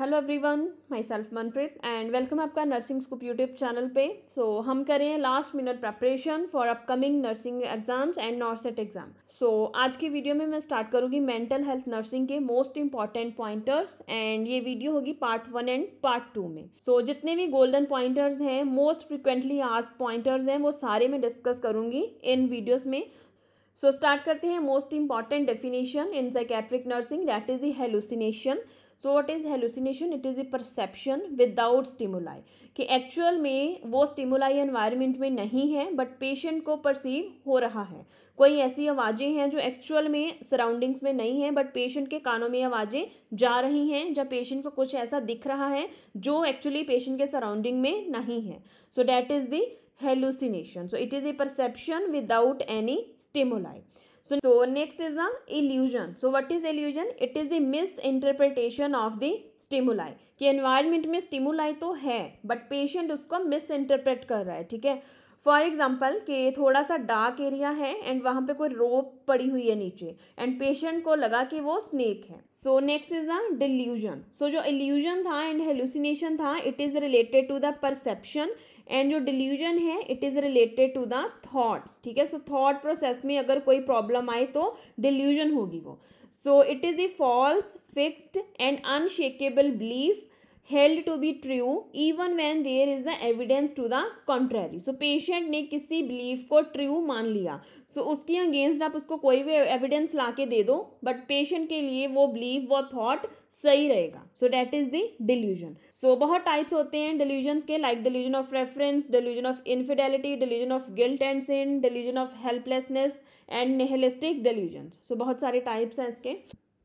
Hello everyone myself Manpreet and welcome आपका nursing scoop YouTube channel पे so so, हम कर रहे हैं last minute preparation for upcoming nursing exams and NORCET exam so आज की वीडियो में मैं स्टार्ट करूंगी मेंटल हेल्थ नर्सिंग के मोस्ट इंपॉर्टेंट पॉइंटर्स एंड ये वीडियो होगी part one and part two में सो so, जितने भी गोल्डन पॉइंटर्स हैं मोस्ट फ्रिक्वेंटली आज पॉइंटर्स हैं वो सारे मैं डिस्कस करूँगी इन वीडियोज़ में सो स्टार्ट करते हैं most important definition in psychiatric nursing that is hallucination so what is hallucination it is a perception without stimuli कि एक्चुअल में वो स्टिमुलाई एनवायरमेंट में नहीं है बट पेशेंट को परसीव हो रहा है कोई ऐसी आवाज़ें हैं जो एक्चुअल में सराउंडिंग्स में नहीं है बट पेशेंट के कानों में आवाज़ें जा रही हैं जब पेशेंट को कुछ ऐसा दिख रहा है जो एक्चुअली पेशेंट के सराउंडिंग में नहीं है so that is the hallucination. So it is a perception without any stimuli. So, so next is the illusion. So what is illusion? It is the misinterpretation of the stimuli. कि environment में stimuli तो है but patient उसको misinterpret कर रहा है ठीक है फॉर एग्जाम्पल कि थोड़ा सा डार्क एरिया है एंड वहाँ पे कोई रोप पड़ी हुई है नीचे एंड पेशेंट को लगा कि वो स्नेक है so next is the delusion so जो इल्यूजन था एंड हेलुसिनेशन था it is related to the perception and जो डिल्यूजन है it is related to the thoughts ठीक है सो थाट प्रोसेस में अगर कोई प्रॉब्लम आए तो डिल्यूजन होगी वो so it is the false fixed and unshakeable belief held to be true even when there is the evidence to the contrary so patient ने किसी belief को true मान लिया so उसके against आप उसको कोई भी evidence ला के दे दो but patient के लिए वो belief वो thought सही रहेगा so that is the delusion so बहुत types होते हैं delusions के like delusion of preference delusion of infidelity delusion of guilt and sin delusion of helplessness and nihilistic delusions so बहुत सारे types हैं इसके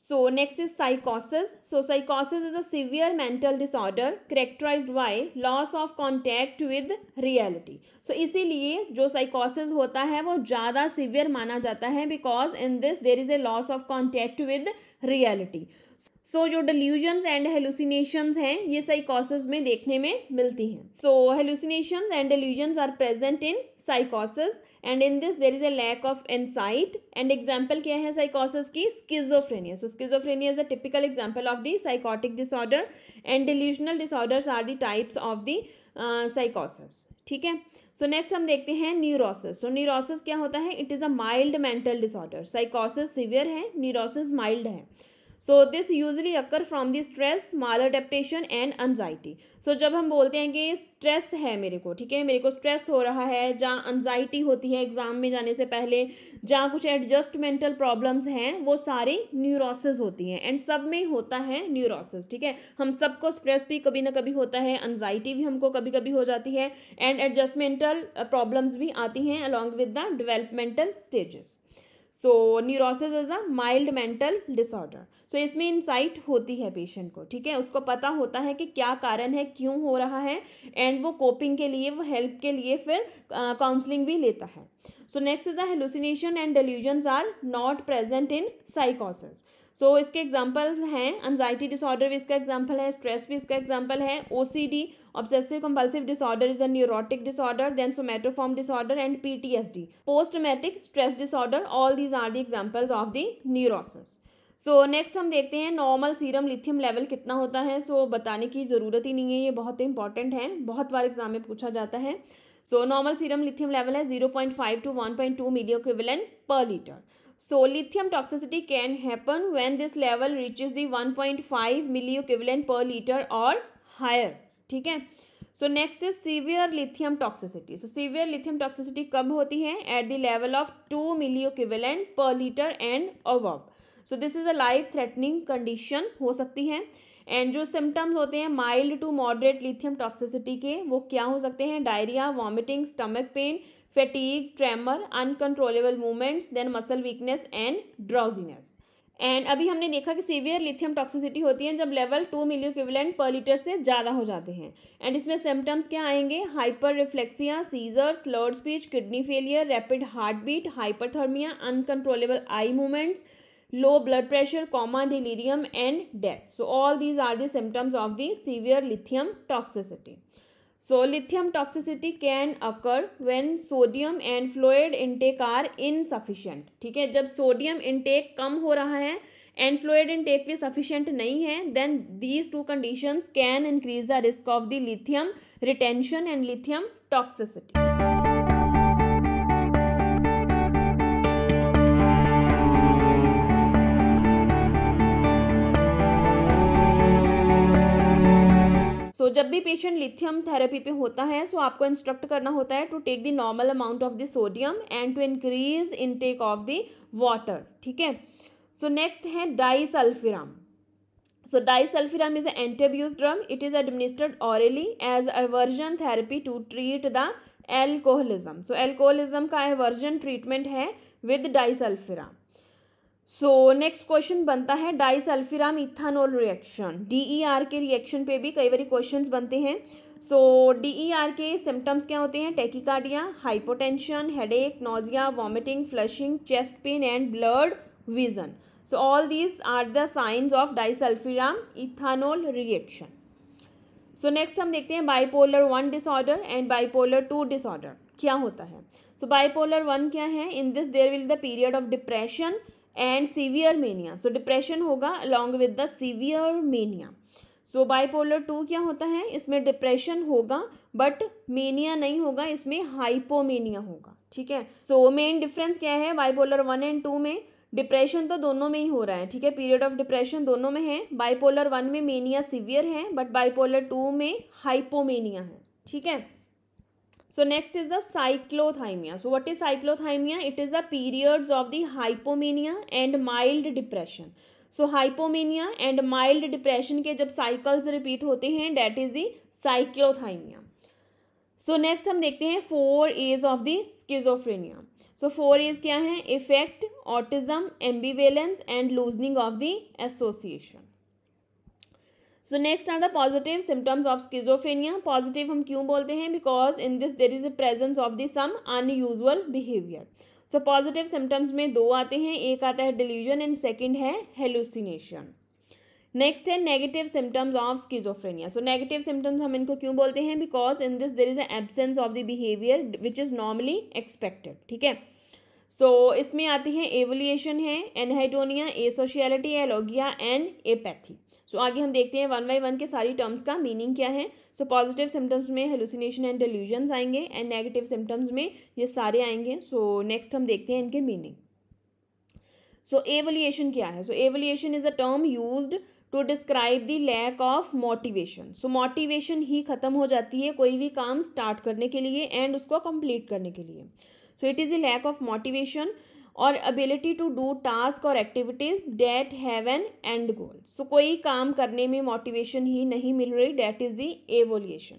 So next is psychosis. So psychosis is a severe mental disorder characterized by loss of contact with reality. So इसीलिए जो psychosis होता है वो ज़्यादा severe माना जाता है because in this there is a loss of contact with reality. So so, जो डिल्यूजन्स एंड हेलुसिनेशंस हैं ये साइकोसिस में देखने में मिलती हैं so hallucinations and delusions are present in साइकोसिस and in this there is a lack of insight and example क्या है साइकोसिस की schizophrenia so schizophrenia is a typical example of the psychotic disorder and delusional disorders are the types of the साइकोसिस ठीक है so next हम देखते हैं न्यूरोसिस सो न्यूरोसिस क्या होता है it is a mild mental disorder साइकोसिस सीवियर है न्यूरोसिस माइल्ड है so this usually occur from this stress maladaptation and anxiety so जब हम बोलते हैं कि स्ट्रेस है मेरे को ठीक है मेरे को स्ट्रेस हो रहा है जहाँ एनजाइटी होती है एग्ज़ाम में जाने से पहले जहाँ कुछ एडजस्टमेंटल प्रॉब्लम्स हैं वो सारे न्यूरोसिस होती हैं एंड सब में होता है न्यूरोसिस ठीक है हम सबको स्ट्रेस भी कभी ना कभी होता है एनजाइटी भी हमको कभी कभी हो जाती है एंड एडजस्टमेंटल प्रॉब्लम्स भी आती हैं along with the developmental stages so neurosis is a mild mental disorder so इसमें इंसाइट होती है पेशेंट को ठीक है उसको पता होता है कि क्या कारण है क्यों हो रहा है एंड वो कोपिंग के लिए वो हेल्प के लिए फिर काउंसलिंग भी लेता है so next is the hallucination and delusions are not present in साइकोसिस सो इसके एग्जाम्पल हैं एनजाइटी डिसऑर्डर भी इसका एग्जाम्पल है स्ट्रेस भी इसका एग्जाम्पल है O C D obsessive compulsive disorder is a neurotic disorder then somatoform disorder and P T S D posttraumatic stress disorder all these are the examples of the neurosis so so, next हम देखते हैं normal serum lithium level कितना होता है so so, बताने की ज़रूरत ही नहीं है ये बहुत इंपॉर्टेंट है बहुत बार एग्जाम में पूछा जाता है so normal serum lithium level है zero point five to one point two milliequivalent per litre so lithium so lithium toxicity can happen when the one point five milliequivalent per litre और higher ठीक है so next is severe lithium toxicity so severe lithium toxicity कब होती है at the level of two milliequivalent per litre and uh so this is a life threatening condition हो सकती है and जो सिम्टम्स होते हैं mild to moderate lithium toxicity के वो क्या हो सकते हैं diarrhoea vomiting stomach pain fatigue tremor uncontrollable movements then muscle weakness and drowsiness and अभी हमने देखा कि सीवियर लिथियम टॉक्सिसिटी होती है जब level two milliequivalent per litre से ज़्यादा हो जाते हैं एंड इसमें सिम्टम्स क्या आएंगे hyperreflexia seizure slurred speech kidney failure rapid heart beat hyperthermia uncontrollable eye movements low blood pressure coma delirium and death so all these are symptoms of the severe lithium toxicity so lithium toxicity can occur when sodium and fluid intake are insufficient ठीक है जब sodium intake कम हो रहा है and fluid intake भी sufficient नहीं है then these two conditions can increase the risk of the lithium retention and lithium toxicity जब भी पेशेंट लिथियम थेरेपी पे होता है सो so आपको इंस्ट्रक्ट करना होता है to take the normal amount of the sodium and to increase intake of the water ठीक है सो नेक्स्ट है disulfiram so disulfiram is antabuse drug it is administered orally as aversion therapy to treat the alcoholism so alcoholism का aversion treatment है with disulfiram so next question बनता है disulfiram ethanol reaction DER e के reaction पे भी कई बार question बनते हैं सो so, डीईआर e के सिम्टम्स क्या होते हैं tachycardia hypotension headache nausea vomiting flushing chest pain and blurred vision so all these are the signs of disulfiram ethanol reaction so next हम देखते हैं bipolar one disorder and bipolar two disorder क्या होता है so bipolar one क्या है in this there will the period of depression and severe mania so depression होगा along with the severe mania so bipolar two क्या होता है इसमें डिप्रेशन होगा बट मेनिया नहीं होगा इसमें हाइपोमेनिया होगा ठीक है सो मेन डिफरेंस क्या है बाइपोलर वन एंड टू में डिप्रेशन तो दोनों में ही हो रहा है ठीक है पीरियड ऑफ डिप्रेशन दोनों में है बाइपोलर वन में मेनिया सीवियर है बट बाइपोलर टू में हाइपोमेनिया है ठीक है so next is the cyclothymia so what is cyclothymia it is the periods of the hypomania and mild depression so hypomania and mild depression के जब cycles repeat होते हैं that is the cyclothymia so next हम देखते हैं four A's of the schizophrenia so four A's क्या है affect autism एम्बीवेलेंस and loosening of the association so next are the positive symptoms of schizophrenia positive हम क्यों बोलते हैं because in this there is a presence of the some unusual behaviour so positive symptoms में दो आते हैं एक आता है डिलीजन एंड सेकेंड है हेलुसिनेशन नेक्स्ट है negative symptoms of schizophrenia so negative symptoms हम इनको क्यों बोलते हैं because in this there is a absence of the behaviour which is normally expected ठीक है सो so, इसमें आती है एवोलिएशन है anhedonia asociality alogia and apathy so so, आगे हम देखते हैं वन बाई वन के सारी टर्म्स का मीनिंग क्या है सो पॉजिटिव सिम्टम्स में हेलुसिनेशन एंड डिल्यूजन्स आएंगे एंड नेगेटिव सिम्टम्स में ये सारे आएंगे सो so, नेक्स्ट हम देखते हैं इनके मीनिंग सो एवोलिएशन क्या है so avolition is a term use to describe the lack of motivation so motivation ही ख़त्म हो जाती है कोई भी काम स्टार्ट करने के लिए एंड उसको कंप्लीट करने के लिए so it is a lack of motivation और एबिलिटी टू डू टास्क और activities that have an end goal so कोई काम करने में मोटिवेशन ही नहीं मिल रही that is the avolition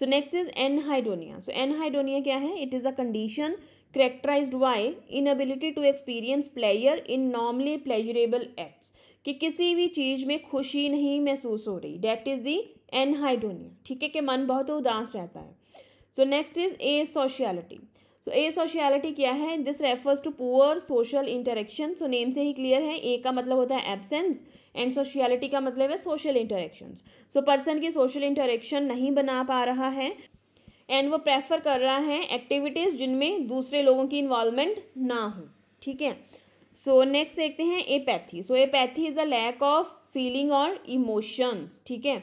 so next is anhedonia so anhedonia क्या है it is a condition characterise inability to experience pleasure in normally pleasurable acts कि किसी भी चीज़ में खुशी नहीं महसूस हो रही डेट इज़ दी एनहाइडोनिया ठीक है कि मन बहुत उदास रहता है so next is asociality so asociality क्या है this refers to poor social interaction so name से ही क्लियर है ए का मतलब होता है एबसेंस एंड सोशलिटी का मतलब है सोशल इंटरेक्शन सो पर्सन की सोशल इंटरेक्शन नहीं बना पा रहा है एंड वो प्रेफर कर रहा है एक्टिविटीज़ जिनमें दूसरे लोगों की इन्वॉल्वमेंट ना हो ठीक है सो so, नेक्स्ट देखते हैं apathy so apathy is a lack of feeling और इमोशंस ठीक है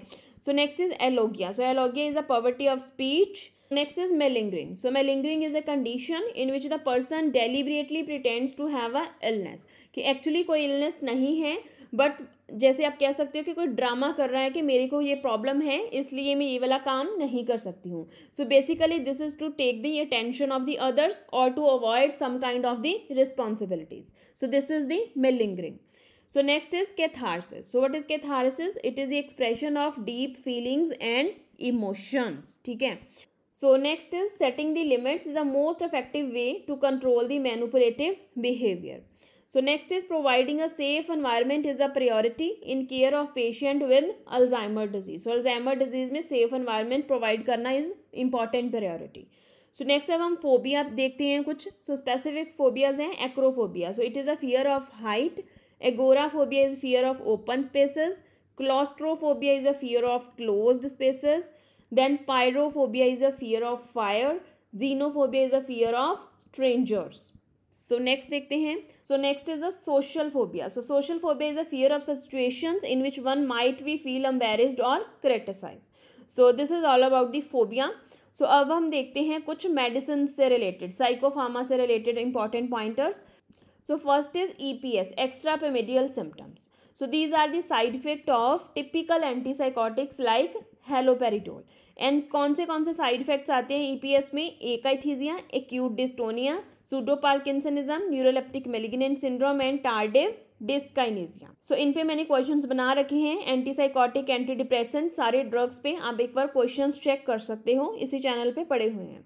so next is alogia so alogia is a poverty of speech next is malingering so malingering is a condition in which the person deliberately pretends to have a illness ki actually koi illness nahi hai but जैसे आप कह सकते हो कि कोई drama कर रहा है कि मेरे को ये प्रॉब्लम है इसलिए मैं ये वाला काम नहीं कर सकती हूँ so basically this is to take the attention of the others और to avoid some kind of the responsibilities so this is the malingering so next is catharsis so what is catharsis it is the expression of deep feelings and emotions ठीक है So next is setting the limits is the most effective way to control the manipulative behavior. So next is providing a safe environment is a priority in care of patient with Alzheimer disease. So Alzheimer disease में safe environment provide करना is important priority. So next अब हम phobia देखते हैं कुछ So specific phobias हैं acrophobia. So it is a fear of height. Agoraphobia is fear of open spaces. Claustrophobia is a fear of closed spaces. Then pyrophobia is a fear of fire. Xenophobia is a fear of strangers. So next देखते हैं. So next is a social phobia. So social phobia is a fear of situations in which one might be feel embarrassed or criticized. So this is all about the phobia. So अब हम देखते हैं कुछ medicines related, psychopharma related important pointers. So first is EPS, extrapyramidal symptoms. So these are the side effect of typical antipsychotics like haloperidol and कौन से कौन से side effects आते हैं ईपीएस e में akathisia acute dystonia pseudo parkinsonism neuroleptic malignant syndrome and tardive dyskinesia so so, इन पे मैंने क्वेश्चंस बना रखे हैं एंटीसाइकोटिक एंटी डिप्रेशन सारे ड्रग्स पे आप एक बार क्वेश्चंस चेक कर सकते हो इसी चैनल पे पड़े हुए हैं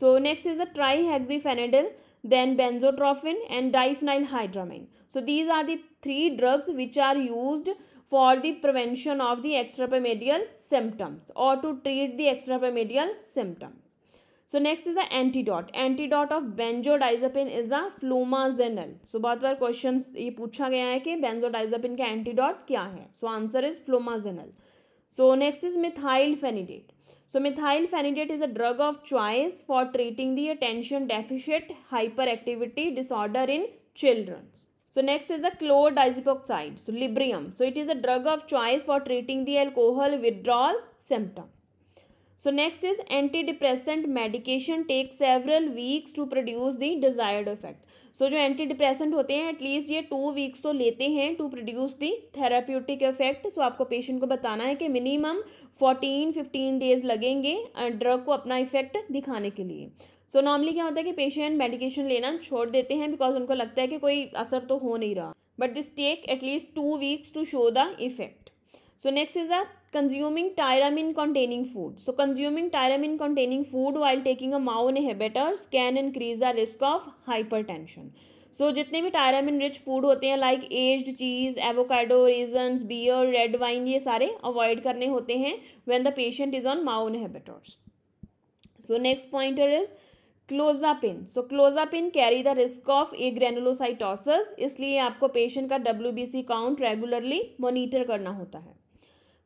so next is a trihexyphenidyl then benzotrophin and diphenyl hydramine so these are the three drugs which are use for the prevention of the extrapyramidal symptoms or to treat the extrapyramidal symptoms. So next is the antidote. Antidote of benzodiazepine is the flumazenil. So बहुत बार questions ये पूछा गया है कि benzodiazepine का antidote क्या है. So answer is flumazenil. So next is methylphenidate. So methylphenidate is a drug of choice for treating the attention deficit hyperactivity disorder in children. So next is the chlordiazepoxide, so Librium. So it is a drug of choice for treating the alcohol withdrawal symptoms. So next is antidepressant medication takes several weeks to produce the desired effect. So जो antidepressant होते हैं at least ये two weeks तो लेते हैं to produce the therapeutic effect. So आपको patient को बताना है कि minimum 14-15 days लगेंगे ड्रग को अपना इफेक्ट दिखाने के लिए सो so, नॉर्मली क्या होता है कि पेशेंट मेडिकेशन लेना छोड़ देते हैं बिकॉज उनको लगता है कि कोई असर तो हो नहीं रहा but this take at least two weeks to show the effect so next is are containing food so consuming so consuming tyramine food while taking a a mao can increase the risk of hypertension so जितने भी tyramine rich food होते हैं like aged cheese avocado raisins beer red wine ये सारे avoid करने होते हैं when the patient is on MAO inhibitors so next pointer is clozapine so clozapine carry the risk of agranulocytosis इसलिए आपको patient का डब्ल्यू काउंट रेगुलरली मोनिटर करना होता है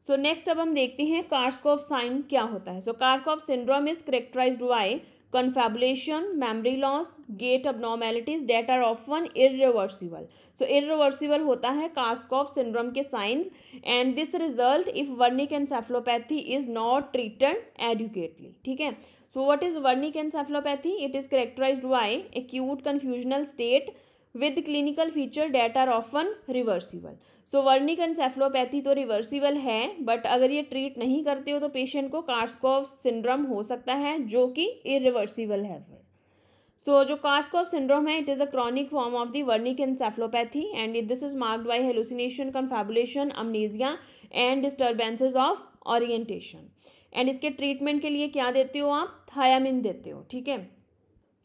सो so, नेक्स्ट अब हम देखते हैं कार्सकॉफ साइन क्या होता है so Korsakoff syndrome is characterise by confabulation memory loss gait abnormalities that are often irreversible so irreversible होता है कार्सकॉफ सिंड्रोम के signs and this result if Wernicke encephalopathy is not treated adequately ठीक है so what is Wernicke encephalopathy it is characterise by acute confusional state with clinical feature that are often reversible so Wernicke encephalopathy तो reversible है but अगर ये treat नहीं करते हो तो पेशेंट को कार्सकोव सिंड्रोम हो सकता है जो कि इ रिवर्सिबल है फिर सो जो कार्सकोव सिंड्रोम है it is a chronic form of the Wernicke encephalopathy and it this is marked by hallucination confabulation amnesia and disturbances of orientation and इसके ट्रीटमेंट के लिए क्या देते हो आप थायामिन देते हो ठीक है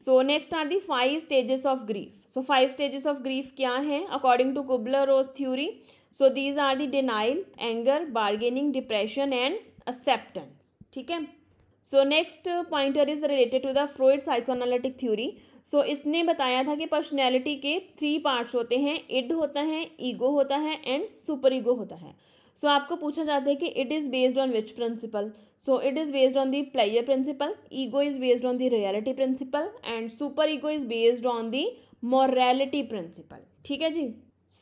so next are the five stages of grief so five stages of grief क्या है according to Kubler Ross theory so these are the denial anger bargaining depression and acceptance ठीक है so next pointer is related to the Freud psychoanalytic theory so इसने बताया था कि personality के three parts होते हैं इड होता है ईगो होता है एंड सुपर ईगो होता है सो so, आपको पूछा जाता है कि it is based on which principle so it is based on the pleasure principle ego is based on the reality principle and super ego is based on the morality principle ठीक है जी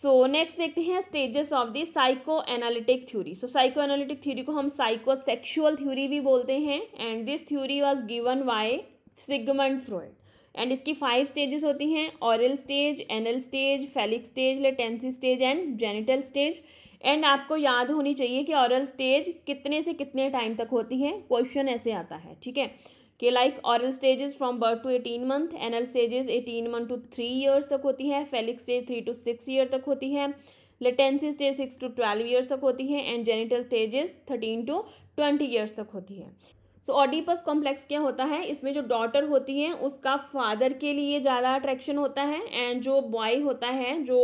so so, next देखते हैं stages of the psycho analytic theory so psycho analytic theory को हम psycho sexual theory भी बोलते हैं and this theory was given by Sigmund Freud and इसकी फाइव स्टेजेस होती हैं oral stage anal stage phallic stage latency stage and genital stage and आपको याद होनी चाहिए कि ऑरल स्टेज कितने से कितने टाइम तक होती है क्वेश्चन ऐसे आता है ठीक है कि like oral stages from birth to eighteen month anal stages eighteen month to three years तक होती है phallic stage three to six year तक होती है latency stage six to twelve years तक होती है and genital stages thirteen to twenty years तक होती है सो ऑडिपस कॉम्प्लेक्स क्या होता है इसमें जो डॉटर होती है उसका फादर के लिए ज़्यादा अट्रैक्शन होता है एंड जो बॉय होता है जो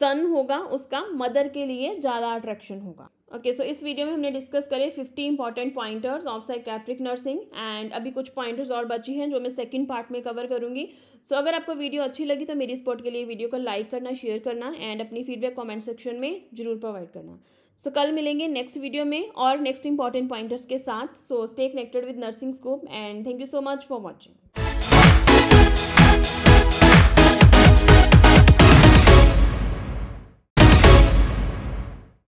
सन होगा उसका मदर के लिए ज़्यादा अट्रैक्शन होगा ओके सो इस वीडियो में हमने डिस्कस करे 50 important pointers of psychiatric nursing and अभी कुछ पॉइंटर्स और बची हैं जो मैं सेकंड पार्ट में कवर करूंगी सो so, अगर आपको वीडियो अच्छी लगी तो मेरी सपोर्ट के लिए वीडियो को लाइक करना शेयर करना एंड अपनी फीडबैक कॉमेंट सेक्शन में जरूर प्रोवाइड करना सो so, कल मिलेंगे नेक्स्ट वीडियो में और नेक्स्ट इंपॉर्टेंट पॉइंटर्स के साथ so stay connected with nursing scope and thank you so much for watching